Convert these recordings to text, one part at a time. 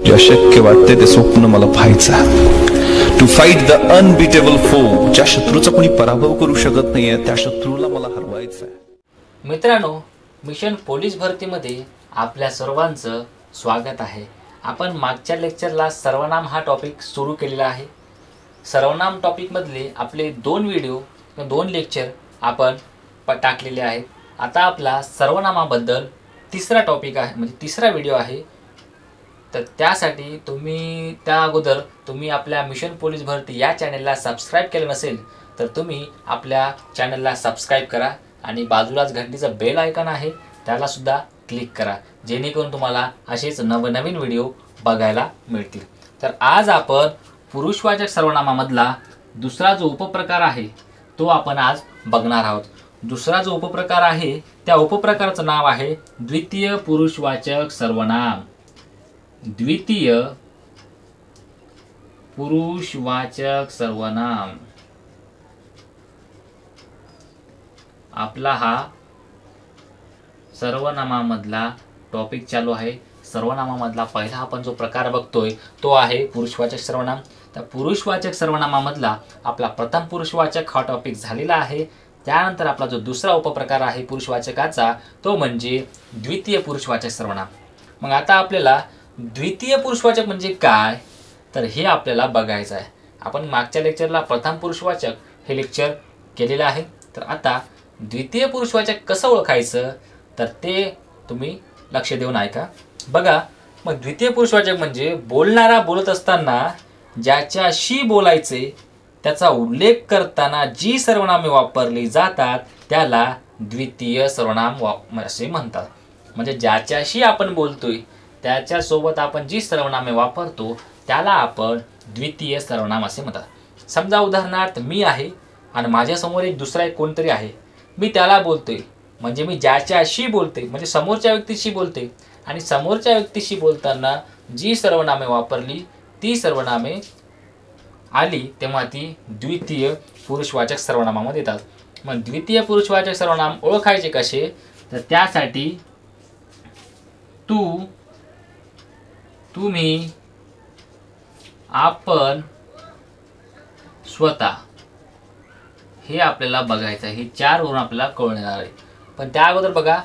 जे अशक्य वाटते ते स्वप्न मला पाहायचं टू फाईट द अनबिटेबल फो ज्या शत्रूचा कोणी पराभव करू शकत नाहीये त्या शत्रूला मला हरवायचं आहे मित्रांनो मिशन पोलीस भरतीमध्ये आपल्या सर्वांचं स्वागत आहे आपण मागच्या लेक्चरला सर्वनाम हा टॉपिक सुरू केलेला आहे सर्वनाम टॉपिकमधले आपले दोन व्हिडिओ दोन लेक्चर आपण प टाकलेले आहेत आता आपला सर्वनामाबद्दल तिसरा टॉपिक आहे म्हणजे तिसरा व्हिडिओ आहे तर त्यासाठी तुम्ही त्या अगोदर तुम्ही आपल्या मिशन पोलीस भरती या चॅनलला सबस्क्राईब केलं नसेल तर तुम्ही आपल्या चॅनलला सबस्क्राईब करा आणि बाजूलाच घंटीचं बेल ऐकन आहे त्यालासुद्धा क्लिक करा जेणेकरून तुम्हाला असेच नवनवीन व्हिडिओ बघायला मिळतील तर आज आपण पुरुषवाचक सर्वनामामधला दुसरा जो उपप्रकार आहे तो आपण आज बघणार आहोत दुसरा जो उपप्रकार आहे त्या उपप्रकाराचं नाव आहे द्वितीय पुरुषवाचक सर्वनाम द्वितीय पुरुषवाचक सर्वनाम आपला हा सर्वनामामधला टॉपिक चालू आहे सर्वनामामधला पहिला आपण जो प्रकार बघतोय तो आहे पुरुषवाचक सर्वनाम तर पुरुषवाचक सर्वनामामधला आपला प्रथम पुरुषवाचक हा टॉपिक झालेला आहे त्यानंतर आपला जो दुसरा उपप्रकार आहे पुरुषवाचकाचा तो म्हणजे द्वितीय पुरुषवाचक सर्वनाम मग आता आपल्याला द्वितीय पुरुषवाचक म्हणजे काय तर हे आपल्याला बघायचं आहे आपण मागच्या लेक्चरला प्रथम पुरुषवाचक हे लेक्चर केलेलं आहे तर आता द्वितीय पुरुषवाचक कसं ओळखायचं तर ते तुम्ही लक्ष देऊन ऐका बघा मग द्वितीय पुरुषवाचक म्हणजे बोलणारा बोलत असताना ज्याच्याशी बोलायचे त्याचा उल्लेख करताना जी सर्वनामे वापरली जातात त्याला द्वितीय सर्वनाम वा असे म्हणतात म्हणजे ज्याच्याशी आपण बोलतोय त्याच्यासोबत आपण जी सर्वनामे वापरतो त्याला आपण द्वितीय सर्वनाम असे म्हणतात समजा उदाहरणार्थ मी आहे आणि माझ्यासमोर एक दुसरा एक कोणतरी आहे मी त्याला बोलतोय म्हणजे मी ज्याच्याशी बोलते म्हणजे समोरच्या व्यक्तीशी बोलते आणि समोरच्या व्यक्तीशी बोलताना जी सर्वनामे वापरली ती सर्वनामे आली तेव्हा ती द्वितीय पुरुषवाचक सर्वनामामध्ये येतात मग द्वितीय पुरुषवाचक सर्वनाम ओळखायचे कसे तर त्यासाठी तू तुम्ही आपण स्वतः हे आपल्याला बघायचं आहे हे वरून आपल्याला कळणार आहे पण त्या अगोदर बघा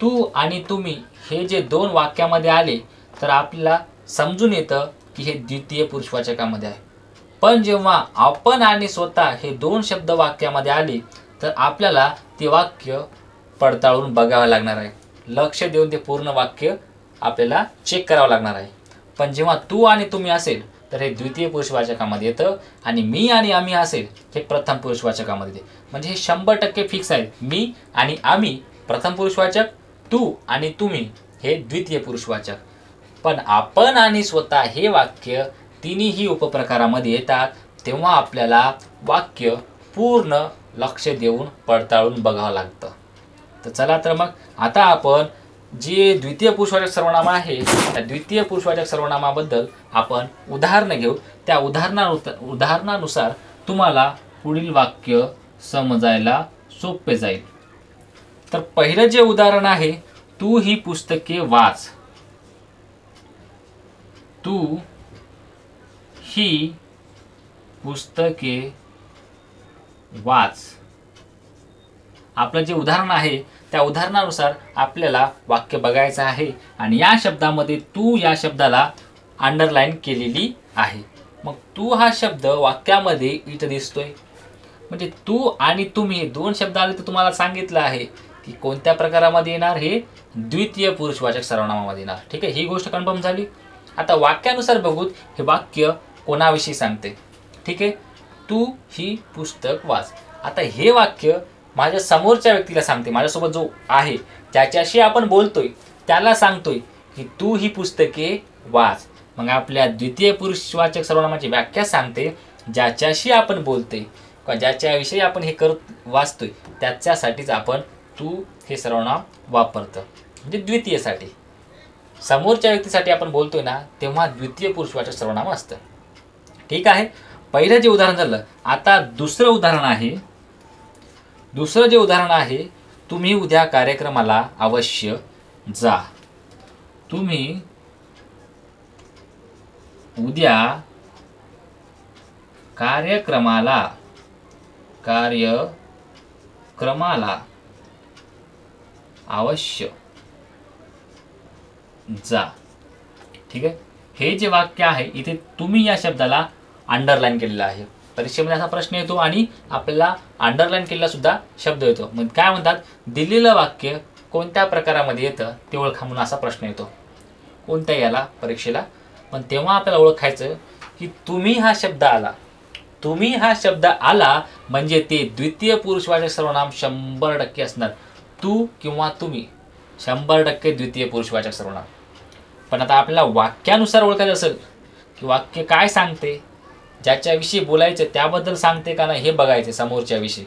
तू आणि तुम्ही हे जे दोन वाक्यामध्ये आले तर आपल्याला समजून येतं की हे द्वितीय पुरुषवाचकामध्ये आहे पण जेव्हा आपण आणि स्वतः हे दोन शब्द वाक्यामध्ये आले तर आपल्याला ते वाक्य पडताळून बघावं लागणार आहे लक्ष देऊन ते पूर्ण वाक्य आपल्याला चेक करावं लागणार आहे पण जेव्हा तू आणि तुम्ही असेल तर हे द्वितीय पुरुषवाचकामध्ये येतं आणि मी आणि आम्ही असेल हे प्रथम पुरुषवाचकामध्ये येते म्हणजे हे शंभर टक्के फिक्स आहेत मी आणि आम्ही प्रथम पुरुषवाचक तू आणि तुम्ही हे द्वितीय पुरुषवाचक पण आपण आणि स्वतः हे वाक्य तिन्ही उपप्रकारामध्ये येतात तेव्हा आपल्याला वाक्य पूर्ण लक्ष देऊन पडताळून बघावं लागतं तर चला तर मग आता आपण जे द्वितीय पुरुषवाचक सर्वनाम आहे त्या द्वितीय पुरुषवाचक सर्वनामाबद्दल आपण उदाहरणं घेऊ त्या उदाहरणा उदाहरणानुसार तुम्हाला पुढील वाक्य समजायला सोपे जाईल तर पहिलं जे उदाहरण आहे तू ही पुस्तके वाच तू ही पुस्तके वाच आपलं जे उदाहरण आहे त्या उदाहरणानुसार आपल्याला वाक्य बघायचं आहे आणि या शब्दामध्ये तू या शब्दाला अंडरलाईन केलेली आहे मग तू हा शब्द वाक्यामध्ये इथं दिसतोय म्हणजे तू आणि तुम्ही दोन शब्द आले तर तुम्हाला सांगितलं आहे की कोणत्या प्रकारामध्ये येणार हे द्वितीय पुरुषवाचक सर्वनामामध्ये येणार ठीक आहे ही गोष्ट कन्फर्म झाली आता वाक्यानुसार बघूत हे वाक्य कोणाविषयी सांगते ठीक आहे तू ही पुस्तक वाच आता हे वाक्य माझ्या समोरच्या व्यक्तीला सांगते माझ्यासोबत जो आहे त्याच्याशी आपण बोलतोय त्याला सांगतोय की तू ही पुस्तके वाच मग आपल्या द्वितीय पुरुषवाचक सर्वनामाची व्याख्या सांगते ज्याच्याशी आपण बोलतोय किंवा ज्याच्याविषयी आपण हे करत वाचतोय त्याच्यासाठीच आपण तू हे सर्वनाम वापरतं म्हणजे द्वितीयसाठी समोरच्या व्यक्तीसाठी आपण बोलतोय ना तेव्हा द्वितीय पुरुषवाचक सर्वनाम असतं ठीक आहे पहिलं जे उदाहरण झालं आता दुसरं उदाहरण आहे दुसरं जे उदाहरण आहे तुम्ही उद्या कार्यक्रमाला अवश्य जा तुम्ही उद्या कार्यक्रमाला कार्यक्रमाला अवश्य जा ठीक आहे हे जे वाक्य आहे इथे तुम्ही या शब्दाला अंडरलाईन केलेलं आहे परीक्षेमध्ये असा प्रश्न येतो आणि आपल्याला अंडरलाईन केलेला सुद्धा शब्द येतो मग काय म्हणतात दिलेलं वाक्य कोणत्या प्रकारामध्ये येतं ते ओळखा म्हणून असा प्रश्न येतो कोणत्या याला परीक्षेला पण तेव्हा आपल्याला ओळखायचं की तुम्ही हा शब्द आला तुम्ही हा शब्द आला म्हणजे ते द्वितीय पुरुषवाचक सर्वनाम शंभर टक्के असणार तू किंवा तुम्ही शंभर टक्के द्वितीय पुरुषवाचक सर्वनाम पण आता आपल्याला वाक्यानुसार ओळखायचं असेल की वाक्य काय सांगते ज्याच्याविषयी बोलायचं त्याबद्दल सांगते का नाही हे बघायचं समोरच्याविषयी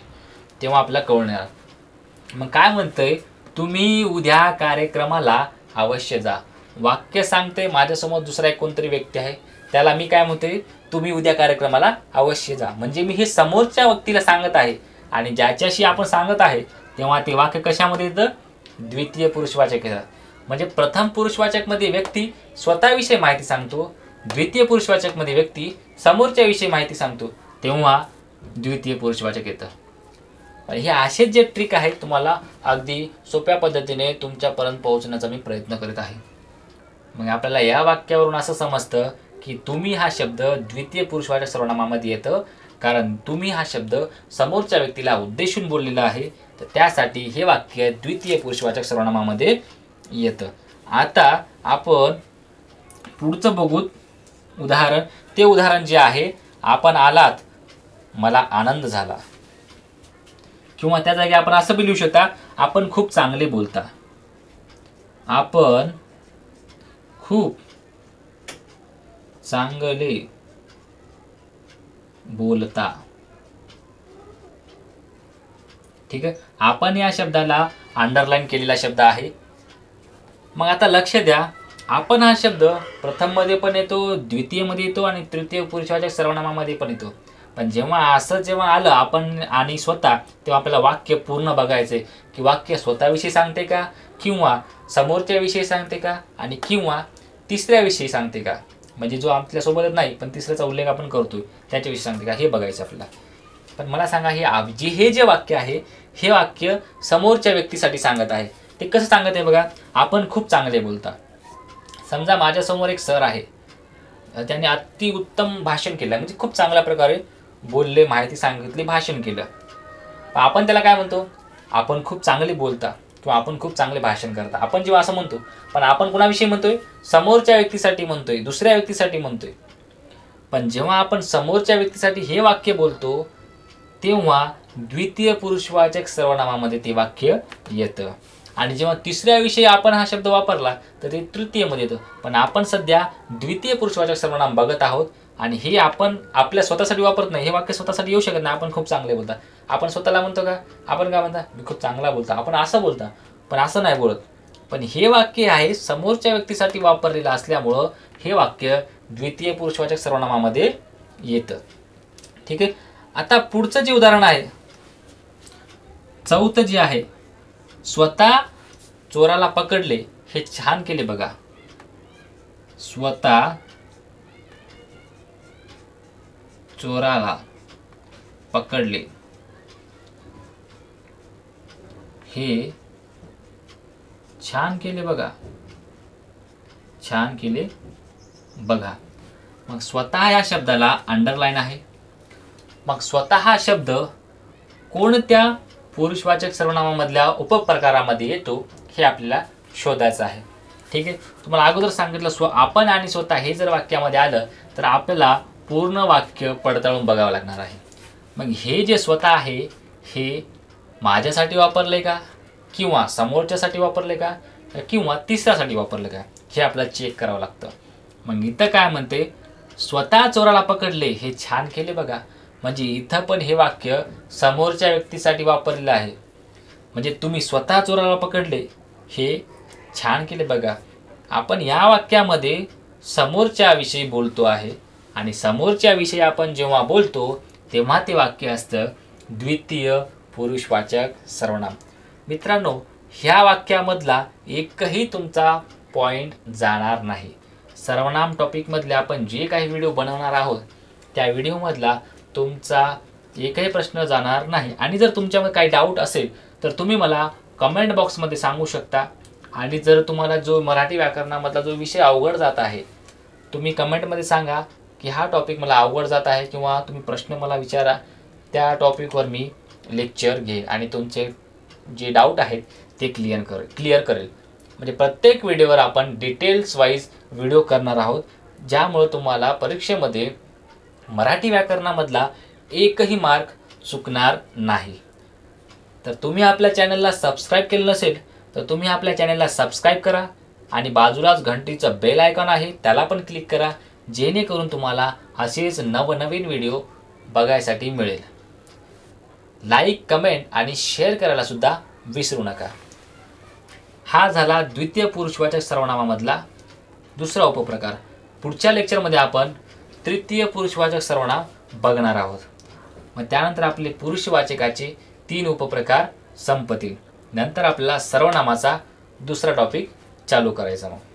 तेव्हा आपल्याला कळणार मग काय म्हणतंय तुम्ही उद्या कार्यक्रमाला अवश्य जा वाक्य सांगते माझ्यासमोर दुसरा एक कोणतरी व्यक्ती आहे त्याला मी काय म्हणते तुम्ही उद्या कार्यक्रमाला अवश्य जा म्हणजे मी हे समोरच्या व्यक्तीला सांगत आहे आणि ज्याच्याशी आपण सांगत आहे तेव्हा ते वाक्य कशामध्ये येतं द्वितीय पुरुषवाचक येतात म्हणजे प्रथम पुरुषवाचकमध्ये व्यक्ती स्वतःविषयी माहिती सांगतो द्वितीय पुरुषवाचकमध्ये व्यक्ती विषयी माहिती सांगतो तेव्हा द्वितीय पुरुषवाचक येतं हे असेच जे ट्रिक आहेत तुम्हाला अगदी सोप्या पद्धतीने तुमच्यापर्यंत पोहोचण्याचा मी प्रयत्न करीत आहे मग आपल्याला या वाक्यावरून असं समजतं की तुम्ही हा शब्द द्वितीय पुरुषवाच्या सर्वनामामध्ये येतं कारण तुम्ही हा शब्द समोरच्या व्यक्तीला उद्देशून बोललेला आहे तर त्यासाठी हे वाक्य द्वितीय पुरुषवाचक सर्वनामामध्ये येतं आता आपण पुढचं बघूत उदाहरण ते उदाहरण जे आहे आपण आलात मला आनंद झाला किंवा त्या जागी आपण असं बी लिहू शकता आपण खूप चांगले बोलता आपण खूप चांगले बोलता ठीक आहे आपण या शब्दाला अंडरलाईन केलेला शब्द आहे मग आता लक्ष द्या आपण हा शब्द प्रथममध्ये पण येतो द्वितीयमध्ये येतो आणि तृतीय पुरुषाच्या सर्वनामामध्ये पण येतो पण जेव्हा असं जेव्हा आलं आपण आणि स्वतः तेव्हा आपल्याला वाक्य पूर्ण बघायचंय की वाक्य स्वतःविषयी सांगते का किंवा समोरच्याविषयी सांगते का आणि किंवा तिसऱ्याविषयी सांगते का म्हणजे जो आपल्यासोबतच नाही पण तिसऱ्याचा उल्लेख आपण करतो त्याच्याविषयी सांगते का हे बघायचं आपल्याला पण मला सांगा हे जे हे जे वाक्य आहे हे वाक्य समोरच्या व्यक्तीसाठी सांगत आहे ते कसं सांगत आहे बघा आपण खूप चांगले बोलता समजा माझ्यासमोर एक सर आहे त्यांनी अतिउत्तम भाषण केलं म्हणजे खूप चांगल्या प्रकारे बोलले माहिती सांगितली भाषण केलं आपण त्याला काय म्हणतो आपण खूप चांगले बोलता किंवा आपण खूप चांगले भाषण करता आपण जेव्हा असं म्हणतो पण आपण कुणाविषयी म्हणतोय समोरच्या व्यक्तीसाठी म्हणतोय दुसऱ्या व्यक्तीसाठी म्हणतोय पण जेव्हा आपण समोरच्या व्यक्तीसाठी हे वाक्य बोलतो तेव्हा द्वितीय पुरुषवाचक सर्वनामामध्ये ते वाक्य येतं आणि जेव्हा तिसऱ्याविषयी आपण हा शब्द वापरला तर ते तृतीयमध्ये येतं पण आपण सध्या द्वितीय पुरुषवाचक सर्वनाम बघत आहोत आणि हे आपण आपल्या स्वतःसाठी वापरत नाही हे वाक्य स्वतःसाठी येऊ शकत नाही आपण खूप चांगले बोलता आपण स्वतःला म्हणतो का आपण काय म्हणता मी खूप चांगला बोलता आपण असं बोलता पण असं नाही बोलत पण हे वाक्य आहे समोरच्या व्यक्तीसाठी वापरलेलं असल्यामुळं हे वाक्य द्वितीय पुरुषवाचक सर्वनामामध्ये येतं ठीक आहे आता पुढचं जे उदाहरण आहे चौथं जे आहे स्वतः चोराला पकडले हे छान केले बघा स्वतः चोराला पकडले हे छान केले बघा छान केले बघा मग स्वतः या शब्दाला अंडरलाईन आहे मग स्वतः हा शब्द कोणत्या पुरुषवाचक सर्वनामामधल्या उपप्रकारामध्ये येतो हे आपल्याला शोधायचं आहे ठीक आहे तुम्हाला अगोदर सांगितलं स्व आपण आणि स्वतः हे जर वाक्यामध्ये आलं तर आपल्याला पूर्ण वाक्य पडताळून बघावं लागणार आहे मग हे जे स्वतः आहे हे माझ्यासाठी वापरले का किंवा समोरच्यासाठी वापरले का किंवा तिसऱ्यासाठी वापरलं का हे आपल्याला चेक करावं लागतं मग इथं काय म्हणते स्वतः चोराला पकडले हे छान केले बघा म्हणजे इथं पण हे वाक्य समोरच्या व्यक्तीसाठी वापरलेलं आहे म्हणजे तुम्ही स्वतः चोराला पकडले हे छान केले बघा आपण या वाक्यामध्ये समोरच्याविषयी बोलतो आहे आणि समोरच्याविषयी आपण जेव्हा बोलतो तेव्हा ते वाक्य असतं द्वितीय पुरुषवाचक सर्वनाम मित्रांनो ह्या वाक्यामधला एकही तुमचा पॉईंट जाणार नाही सर्वनाम टॉपिकमधले आपण जे काही व्हिडिओ बनवणार आहोत त्या व्हिडिओमधला तुमचा एकही प्रश्न जाणार नाही आणि जर तुमच्यामध्ये काही डाऊट असेल तर तुम्ही मला कमेंट बॉक्समध्ये सांगू शकता आणि जर तुम्हाला जो मराठी व्याकरणामधला जो विषय अवघड जात आहे तुम्ही कमेंटमध्ये सांगा की हा टॉपिक मला अवघड जात आहे किंवा तुम्ही प्रश्न मला विचारा त्या टॉपिकवर मी लेक्चर घे आणि तुमचे जे डाऊट आहेत ते क्लिअर कर क्लिअर करेल म्हणजे प्रत्येक व्हिडिओवर आपण डिटेल्स वाईज व्हिडिओ करणार आहोत ज्यामुळे तुम्हाला परीक्षेमध्ये मराठी व्याकरणामधला एकही मार्क चुकणार नाही तर तुम्ही आपल्या चॅनलला सबस्क्राईब केलं नसेल तर तुम्ही आपल्या चॅनलला सबस्क्राईब करा आणि बाजूलाच घंटीचं बेल आयकॉन आहे त्याला पण क्लिक करा जेणेकरून तुम्हाला असेच नवनवीन व्हिडिओ बघायसाठी मिळेल लाईक कमेंट आणि शेअर करायला सुद्धा विसरू नका हा झाला द्वितीय पुरुषवाचक सर्वनामामधला दुसरा उपप्रकार पुढच्या लेक्चरमध्ये आपण तृतीय पुरुषवाचक सर्वनाम बघणार आहोत मग त्यानंतर आपले पुरुषवाचकाचे तीन उपप्रकार संपतील नंतर आपल्याला सर्वनामाचा दुसरा टॉपिक चालू करायचा मग